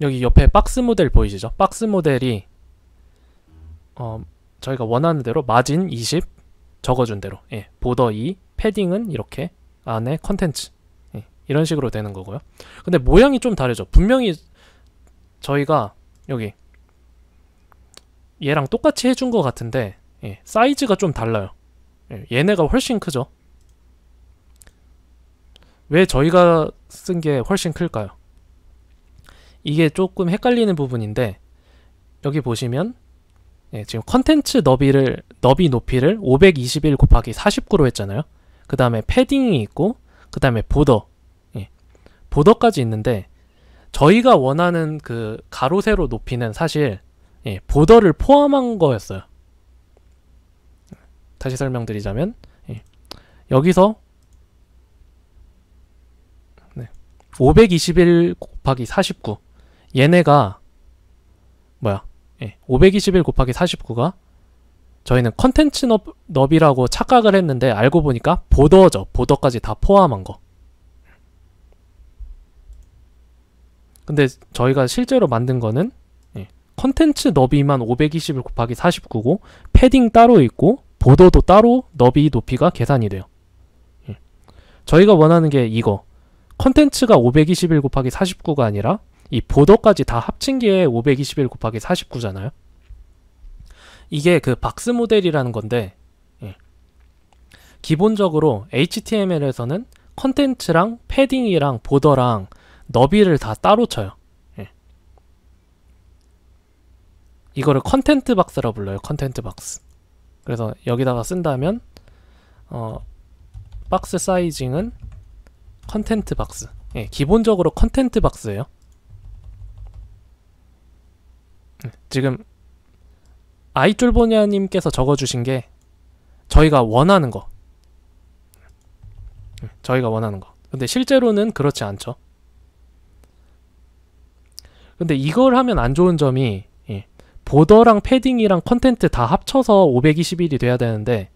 여기 옆에 박스 모델 보이시죠? 박스 모델이 어, 저희가 원하는 대로 마진 20 적어준 대로 예, 보더 2, 패딩은 이렇게 안에 컨텐츠 예, 이런 식으로 되는 거고요. 근데 모양이 좀 다르죠. 분명히 저희가 여기 얘랑 똑같이 해준 것 같은데 예, 사이즈가 좀 달라요. 예, 얘네가 훨씬 크죠. 왜 저희가 쓴 게 훨씬 클까요? 이게 조금 헷갈리는 부분인데 여기 보시면 예, 지금 컨텐츠 너비를 너비 높이를 521 곱하기 49로 했잖아요. 그 다음에 패딩이 있고 그 다음에 보더 예, 보더까지 있는데 저희가 원하는 그 가로 세로 높이는 사실 예, 보더를 포함한 거였어요. 다시 설명드리자면 예, 여기서 521 곱하기 49 얘네가 뭐야? 예, 521 곱하기 49가 저희는 컨텐츠 넙, 이라고 착각을 했는데 알고 보니까 보더죠. 보더까지 다 포함한 거. 근데 저희가 실제로 만든 거는 예, 컨텐츠 너비만 521 곱하기 49고 패딩 따로 있고 보더도 따로 너비 높이가 계산이 돼요. 예. 저희가 원하는 게 이거 컨텐츠가 521 곱하기 49가 아니라 이 보더까지 다 합친 게 521 곱하기 49잖아요. 이게 그 박스 모델이라는 건데 예. 기본적으로 HTML에서는 컨텐츠랑 패딩이랑 보더랑 너비를 다 따로 쳐요. 예. 이거를 컨텐트 박스라 불러요. 컨텐트 박스. 그래서 여기다가 쓴다면 어, 박스 사이징은 컨텐트 박스. 예, 기본적으로 컨텐트 박스예요. 지금 아이쫄보냐님께서 적어주신 게 저희가 원하는 거 음, 저희가 원하는 거 근데 실제로는 그렇지 않죠 근데 이걸 하면 안 좋은 점이 예, 보더랑 패딩이랑 컨텐트 다 합쳐서 521이 돼야 되는데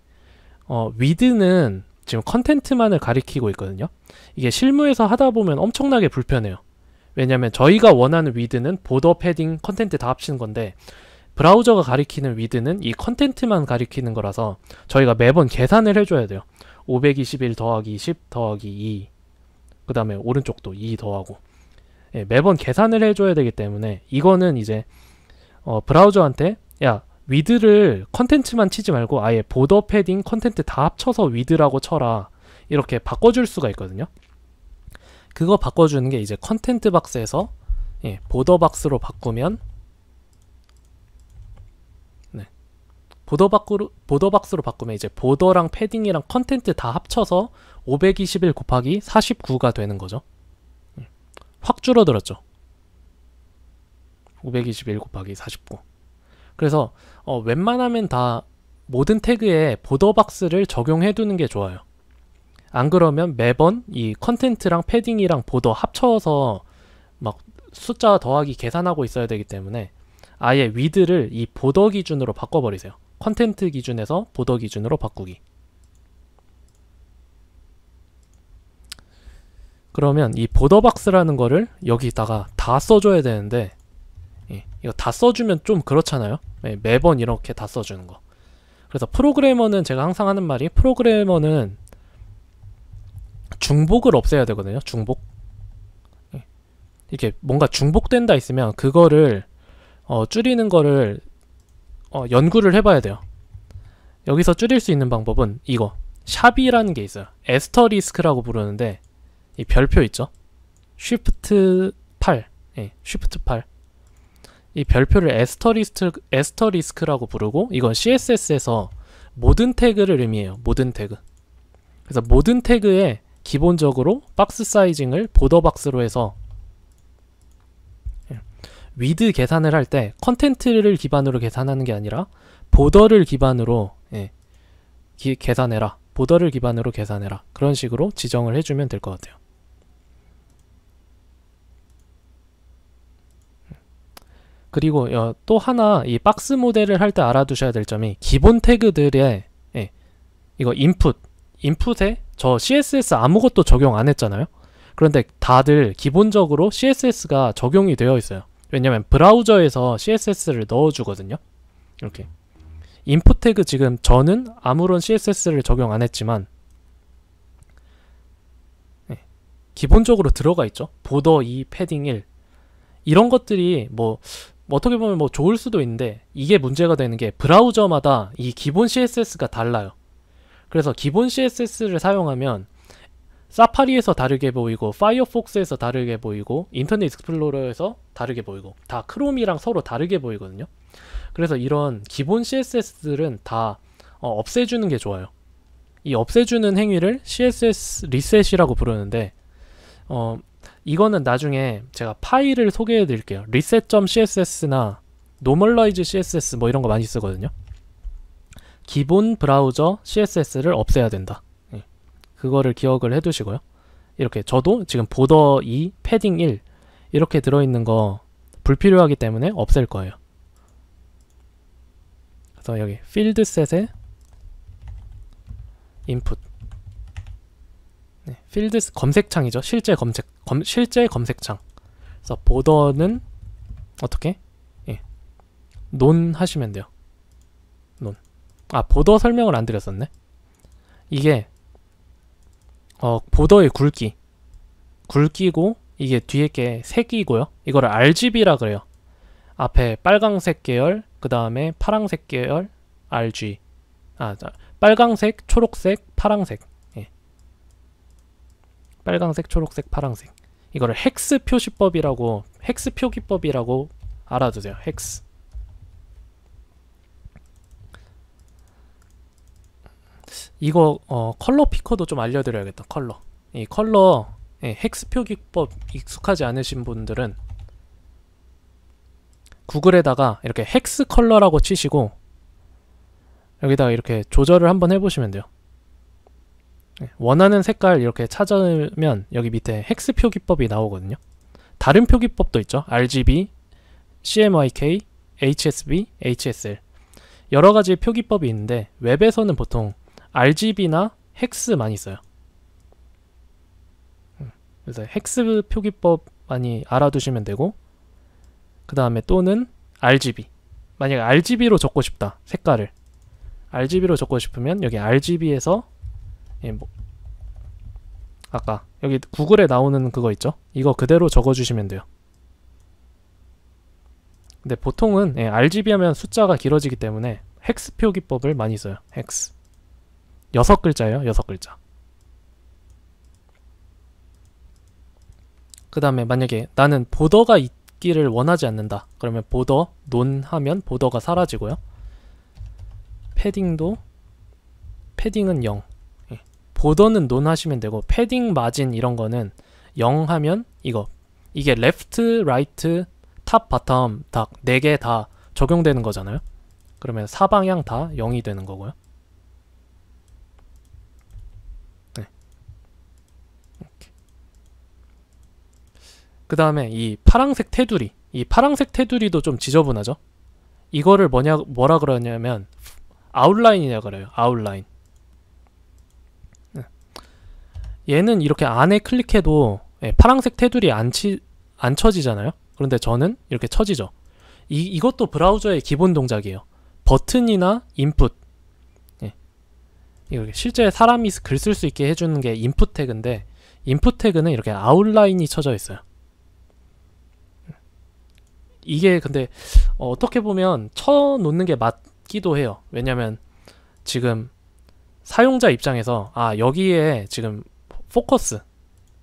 어, 위드는 지금 컨텐트만을 가리키고 있거든요 이게 실무에서 하다 보면 엄청나게 불편해요 왜냐면 저희가 원하는 위드는 보더 패딩 컨텐츠다 합치는 건데 브라우저가 가리키는 위드는 이컨텐츠만 가리키는 거라서 저희가 매번 계산을 해줘야 돼요. 521 더하기 10 더하기 2. 그 다음에 오른쪽도 2 더하고. 예, 매번 계산을 해줘야 되기 때문에 이거는 이제 어, 브라우저한테 야, 위드를 컨텐츠만 치지 말고 아예 보더 패딩 컨텐츠다 합쳐서 위드라고 쳐라. 이렇게 바꿔줄 수가 있거든요. 그거 바꿔주는 게 이제 컨텐트 박스에서 예, 보더 박스로 바꾸면 네. 보더 박스로, 보더 박스로 바꾸면 이제 보더랑 패딩이랑 컨텐트 다 합쳐서 521 곱하기 49가 되는 거죠. 예. 확 줄어들었죠. 521 곱하기 49. 그래서 어, 웬만하면 다 모든 태그에 보더박스를 적용해 두는 게 좋아요. 안 그러면 매번 이 컨텐츠랑 패딩이랑 보더 합쳐서 막 숫자 더하기 계산하고 있어야 되기 때문에 아예 위드를 이 보더 기준으로 바꿔버리세요. 컨텐트 기준에서 보더 기준으로 바꾸기. 그러면 이 보더박스라는 거를 여기다가 다 써줘야 되는데 예, 이거 다 써주면 좀 그렇잖아요. 예, 매번 이렇게 다 써주는 거. 그래서 프로그래머는 제가 항상 하는 말이 프로그래머는 중복을 없애야 되거든요. 중복. 예. 이렇게 뭔가 중복된다 있으면 그거를 어, 줄이는 거를 어, 연구를 해봐야 돼요. 여기서 줄일 수 있는 방법은 이거 샵이라는 게 있어요. 에스터리스크라고 부르는데 이 별표 있죠? 쉬프트 8 예, 쉬프트 8이 별표를 에스터리스크, 에스터리스크라고 부르고 이건 CSS에서 모든 태그를 의미해요. 모든 태그. 그래서 모든 태그에 기본적으로 박스 사이징을 보더박스로 해서 예, 위드 계산을 할 때 컨텐트를 기반으로 계산하는 게 아니라 보더를 기반으로 예, 기, 계산해라 보더를 기반으로 계산해라 그런 식으로 지정을 해주면 될 것 같아요 그리고 어, 또 하나 이 박스 모델을 할 때 알아두셔야 될 점이 기본 태그들의 예, 이거 인풋 인풋에 저 CSS 아무것도 적용 안 했잖아요. 그런데 다들 기본적으로 CSS가 적용이 되어 있어요. 왜냐면 브라우저에서 CSS를 넣어주거든요. 이렇게. 인포 태그 지금 저는 아무런 CSS를 적용 안 했지만 네. 기본적으로 들어가 있죠. 보더 2, 패딩 1 이런 것들이 뭐, 뭐 어떻게 보면 뭐 좋을 수도 있는데 이게 문제가 되는 게 브라우저마다 이 기본 CSS가 달라요. 그래서 기본 CSS를 사용하면 사파리에서 다르게 보이고 파이어폭스에서 다르게 보이고 인터넷 익스플로러에서 다르게 보이고 다 크롬이랑 서로 다르게 보이거든요 그래서 이런 기본 CSS들은 다 어, 없애주는 게 좋아요 이 없애주는 행위를 CSS 리셋이라고 부르는데 어, 이거는 나중에 제가 파일을 소개해 드릴게요 reset.css나 normalize.css 뭐 이런 거 많이 쓰거든요 기본 브라우저 CSS를 없애야 된다. 예. 그거를 기억을 해두시고요. 이렇게 저도 지금 보더 2, 패딩 1 이렇게 들어있는 거 불필요하기 때문에 없앨 거예요. 그래서 여기 필드 셋에 인풋 네, 필드 검색창이죠. 실제 검색 검, 실제 검색창. 그래서 보더는 어떻게? 예. 논 하시면 돼요. 논. 아 보더 설명을 안 드렸었네 이게 어 보더의 굵기 굵기고 이게 뒤에 게 색이고요 이거를 RGB라 그래요 앞에 빨강색 계열 그 다음에 파랑색 계열 RG 아 자, 빨강색 초록색 파랑색 예. 빨강색 초록색 파랑색 이거를 헥스 표시법이라고 헥스 표기법이라고 알아두세요 헥스 이거 어, 컬러 피커도 좀 알려드려야겠다. 컬러. 이 컬러 예, 헥스표 기법 익숙하지 않으신 분들은 구글에다가 이렇게 헥스 컬러라고 치시고 여기다가 이렇게 조절을 한번 해보시면 돼요. 예, 원하는 색깔 이렇게 찾으면 여기 밑에 헥스 표기법이 나오거든요. 다른 표기법도 있죠. RGB, CMYK, HSB, HSL 여러 가지 표기법이 있는데 웹에서는 보통 RGB나 헥스 많이 써요. 음, 그래서 헥스 표기법 많이 알아두시면 되고 그 다음에 또는 RGB 만약 RGB로 적고 싶다 색깔을 RGB로 적고 싶으면 여기 RGB에서 예, 뭐 아까 여기 구글에 나오는 그거 있죠 이거 그대로 적어주시면 돼요 근데 보통은 예, RGB 하면 숫자가 길어지기 때문에 헥스 표기법을 많이 써요 헥스 여섯 글자예요. 여섯 글자. 그 다음에 만약에 나는 보더가 있기를 원하지 않는다. 그러면 보더 논 하면 보더가 사라지고요. 패딩도 패딩은 0. 예. 보더는 논 하시면 되고 패딩 마진 이런 거는 0 하면 이거 이게 레프트, 라이트, 탑, 바텀 다 4개 다 적용되는 거잖아요. 그러면 사방향 다 0이 되는 거고요. 그 다음에 이 파랑색 테두리 이 파랑색 테두리도 좀 지저분하죠 이거를 뭐냐 뭐라 그러냐면 아웃라인이라 그래요 아웃라인 네. 얘는 이렇게 안에 클릭해도 예, 파랑색 테두리 안, 치, 안 쳐지잖아요 그런데 저는 이렇게 쳐지죠 이, 이것도 브라우저의 기본 동작이에요 버튼이나 인풋 예. 이렇 실제 사람이 글 쓸 수 있게 해주는 게 인풋 태그인데 인풋 태그는 이렇게 아웃라인이 쳐져 있어요 이게 근데 어, 떻게 보면 쳐놓는 게 맞기도 해요. 왜냐면 지금 사용자 입장에서 아 여기에 지금 포커스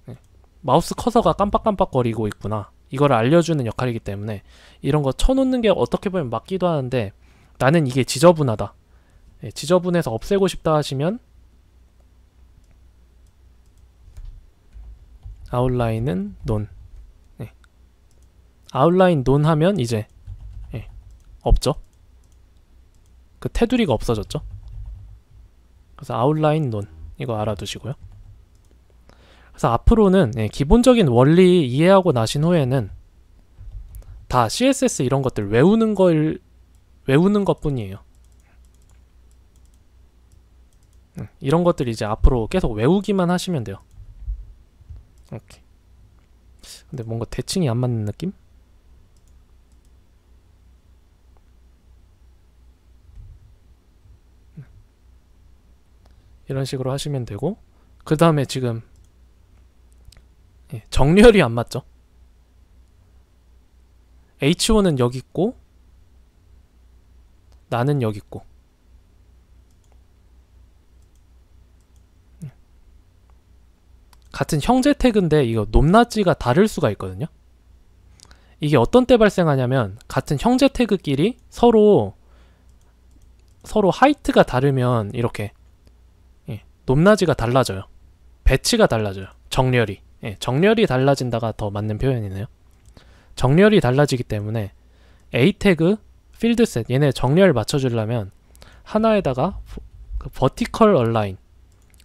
네, 마우스 커서가 깜빡깜빡거리고 있구나 이걸 알려주는 역할이기 때문에 이런 거 쳐놓는 게 어떻게 보면 맞기도 하는데 나는 이게 지저분하다 네, 지저분해서 없애고 싶다 하시면 아웃라인은 논 아웃라인 논 하면 이제 예, 없죠. 그 테두리가 없어졌죠. 그래서 아웃라인 논 이거 알아두시고요. 그래서 앞으로는 예, 기본적인 원리 이해하고 나신 후에는 다 CSS 이런 것들 외우는 걸 외우는 것뿐이에요. 음, 이런 것들 이제 앞으로 계속 외우기만 하시면 돼요. 오케이. 근데 뭔가 대칭이 안 맞는 느낌? 이런 식으로 하시면 되고 그 다음에 지금 예, 정렬이 안 맞죠? h 1은 여기 있고 나는 여기 있고 음. 같은 형제 태그인데 이거 높낮이가 다를 수가 있거든요 이게 어떤 때 발생하냐면 같은 형제 태그끼리 서로 서로 하이트가 다르면 이렇게 높낮이가 달라져요. 배치가 달라져요. 정렬이. 예, 정렬이 달라진다가 더 맞는 표현이네요. 정렬이 달라지기 때문에 A 태그, 필드 셋 얘네 정렬 맞춰주려면 하나에다가 그 버티컬 얼라인,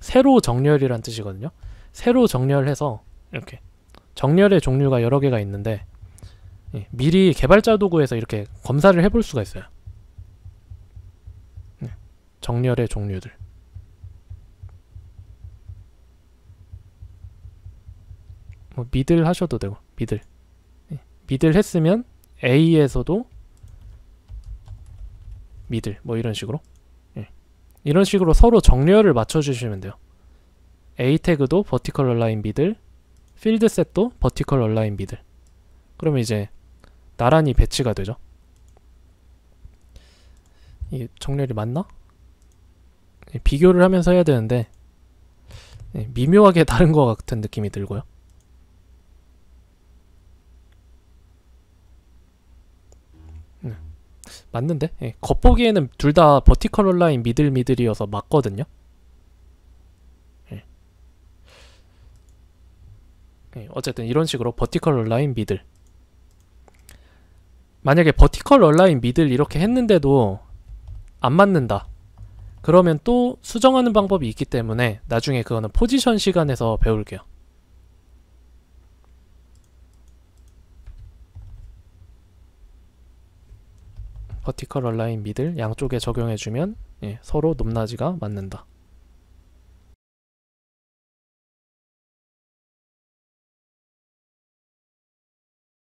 세로 정렬이란 뜻이거든요. 세로 정렬해서 이렇게 정렬의 종류가 여러 개가 있는데 예, 미리 개발자 도구에서 이렇게 검사를 해볼 수가 있어요. 예, 정렬의 종류들. 뭐 미들 하셔도 되고 미들 미들 예, 했으면 A에서도 미들 뭐 이런 식으로 예. 이런 식으로 서로 정렬을 맞춰주시면 돼요 A 태그도 버티컬 얼라인 미들 필드 셋도 버티컬 얼라인 미들 그러면 이제 나란히 배치가 되죠 이 정렬이 맞나? 예, 비교를 하면서 해야 되는데 예, 미묘하게 다른 것 같은 느낌이 들고요 맞는데? 예, 겉보기에는 둘 다 버티컬 온라인 미들 미들이어서 맞거든요. 예. 예, 어쨌든 이런 식으로 버티컬 온라인 미들 만약에 버티컬 온라인 미들 이렇게 했는데도 안 맞는다 그러면 또 수정하는 방법이 있기 때문에 나중에 그거는 포지션 시간에서 배울게요 버티컬 얼라인 미들 양쪽에 적용해주면 예, 서로 높낮이가 맞는다.